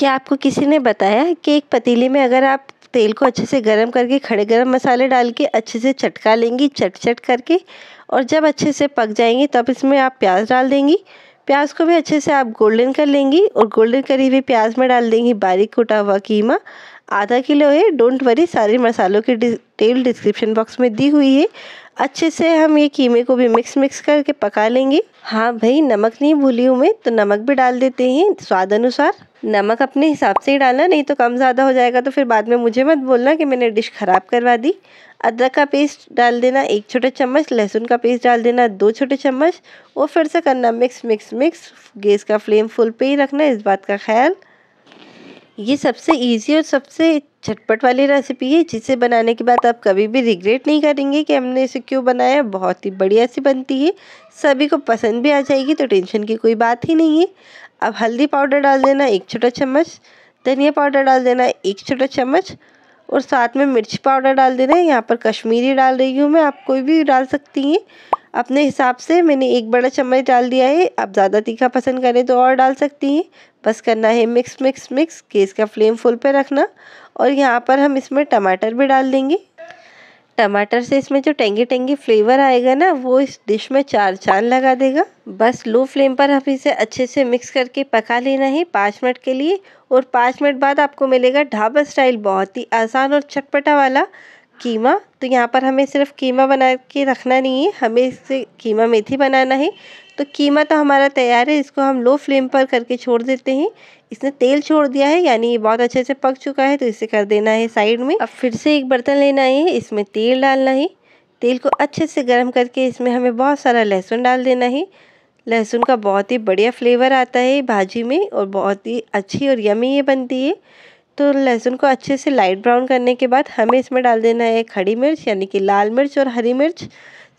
क्या आपको किसी ने बताया कि एक पतीले में अगर आप तेल को अच्छे से गर्म करके खड़े गर्म मसाले डाल के अच्छे से चटका लेंगी चट चट करके और जब अच्छे से पक जाएंगी तब इसमें आप प्याज डाल देंगी प्याज को भी अच्छे से आप गोल्डन कर लेंगी और गोल्डन करी हुई प्याज में डाल देंगी बारीक कुटा हुआ कीमा आधा किलो है डोंट वरी सारे मसालों की डिटेल डिस्क्रिप्शन बॉक्स में दी हुई है अच्छे से हम ये कीमे को भी मिक्स मिक्स करके पका लेंगे हाँ भाई नमक नहीं भूली हूँ मैं तो नमक भी डाल देते हैं स्वाद अनुसार नमक अपने हिसाब से ही डालना नहीं तो कम ज़्यादा हो जाएगा तो फिर बाद में मुझे मत बोलना कि मैंने डिश ख़राब करवा दी अदरक का पेस्ट डाल देना एक छोटे चम्मच लहसुन का पेस्ट डाल देना दो छोटे चम्मच और फिर से करना मिक्स मिक्स मिक्स गैस का फ्लेम फुल पे ही रखना इस बात का ख्याल ये सबसे ईजी और सबसे झटपट वाली रेसिपी है जिसे बनाने के बाद आप कभी भी रिग्रेट नहीं करेंगे कि हमने इसे क्यों बनाया बहुत ही बढ़िया सी बनती है सभी को पसंद भी आ जाएगी तो टेंशन की कोई बात ही नहीं है अब हल्दी पाउडर डाल देना एक छोटा चम्मच धनिया पाउडर डाल देना एक छोटा चम्मच और साथ में मिर्च पाउडर डाल देना यहाँ पर कश्मीरी डाल रही हूँ मैं आप कोई भी डाल सकती हैं अपने हिसाब से मैंने एक बड़ा चम्मच डाल दिया है आप ज़्यादा तीखा पसंद करें तो और डाल सकती हैं बस करना है मिक्स मिक्स मिक्स केस का फ्लेम फुल पे रखना और यहाँ पर हम इसमें टमाटर भी डाल देंगे टमाटर से इसमें जो टेंगे टेंगे फ्लेवर आएगा ना वो इस डिश में चार चांद लगा देगा बस लो फ्लेम पर हम इसे अच्छे से मिक्स करके पका लेना है पाँच मिनट के लिए और पाँच मिनट बाद आपको मिलेगा ढाबा स्टाइल बहुत ही आसान और चटपटा वाला कीमा तो यहाँ पर हमें सिर्फ कीमा बना के रखना नहीं है हमें इससे कीमा मेथी बनाना है तो कीमा तो हमारा तैयार है इसको हम लो फ्लेम पर करके छोड़ देते हैं इसने तेल छोड़ दिया है यानी ये बहुत अच्छे से पक चुका है तो इसे कर देना है साइड में अब फिर से एक बर्तन लेना है इसमें तेल डालना है तेल को अच्छे से गर्म करके इसमें हमें बहुत सारा लहसुन डाल देना है लहसुन का बहुत ही बढ़िया फ्लेवर आता है भाजी में और बहुत ही अच्छी और यमी ये बनती है तो लहसुन को अच्छे से लाइट ब्राउन करने के बाद हमें इसमें डाल देना है खड़ी मिर्च यानी कि लाल मिर्च और हरी मिर्च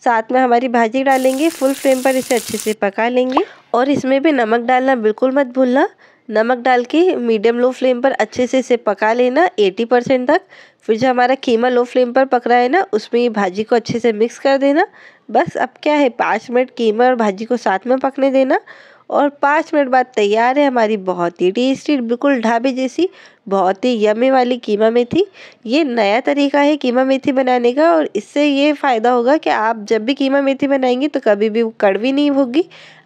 साथ में हमारी भाजी डालेंगे फुल फ्लेम पर इसे अच्छे से पका लेंगे और इसमें भी नमक डालना बिल्कुल मत भूलना नमक डाल के मीडियम लो फ्लेम पर अच्छे से इसे पका लेना 80 परसेंट तक फिर जो हमारा कीमा लो फ्लेम पर पक रहा है ना उसमें भाजी को अच्छे से मिक्स कर देना बस अब क्या है पाँच मिनट कीमा और भाजी को साथ में पकने देना और पाँच मिनट बाद तैयार है हमारी बहुत ही टेस्टी बिल्कुल ढाबे जैसी बहुत ही यमी वाली कीमा मेथी ये नया तरीका है कीमा मेथी बनाने का और इससे ये फ़ायदा होगा कि आप जब भी कीमा मेथी बनाएंगे तो कभी भी कड़वी नहीं होगी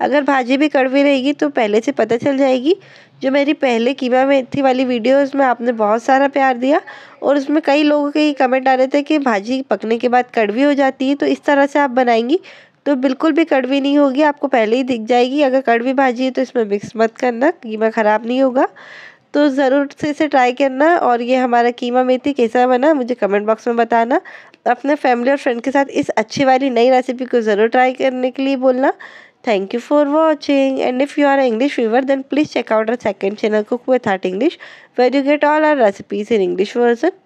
अगर भाजी भी कड़वी रहेगी तो पहले से पता चल जाएगी जो मेरी पहले कीमा मेथी वाली वीडियो उसमें आपने बहुत सारा प्यार दिया और उसमें कई लोगों के कमेंट आ रहे थे कि भाजी पकने के बाद कड़वी हो जाती है तो इस तरह से आप बनाएंगी तो बिल्कुल भी कड़वी नहीं होगी आपको पहले ही दिख जाएगी अगर कड़वी भाजी है तो इसमें मिक्स मत करना कीमा ख़राब नहीं होगा तो ज़रूर से इसे ट्राई करना और ये हमारा कीमा मेथी कैसा बना मुझे कमेंट बॉक्स में बताना अपने फैमिली और फ्रेंड के साथ इस अच्छी वाली नई रेसिपी को ज़रूर ट्राई करने के लिए बोलना thank you for watching and if you are English viewer then please check out our second channel cook with heart English where you get all our recipes in English version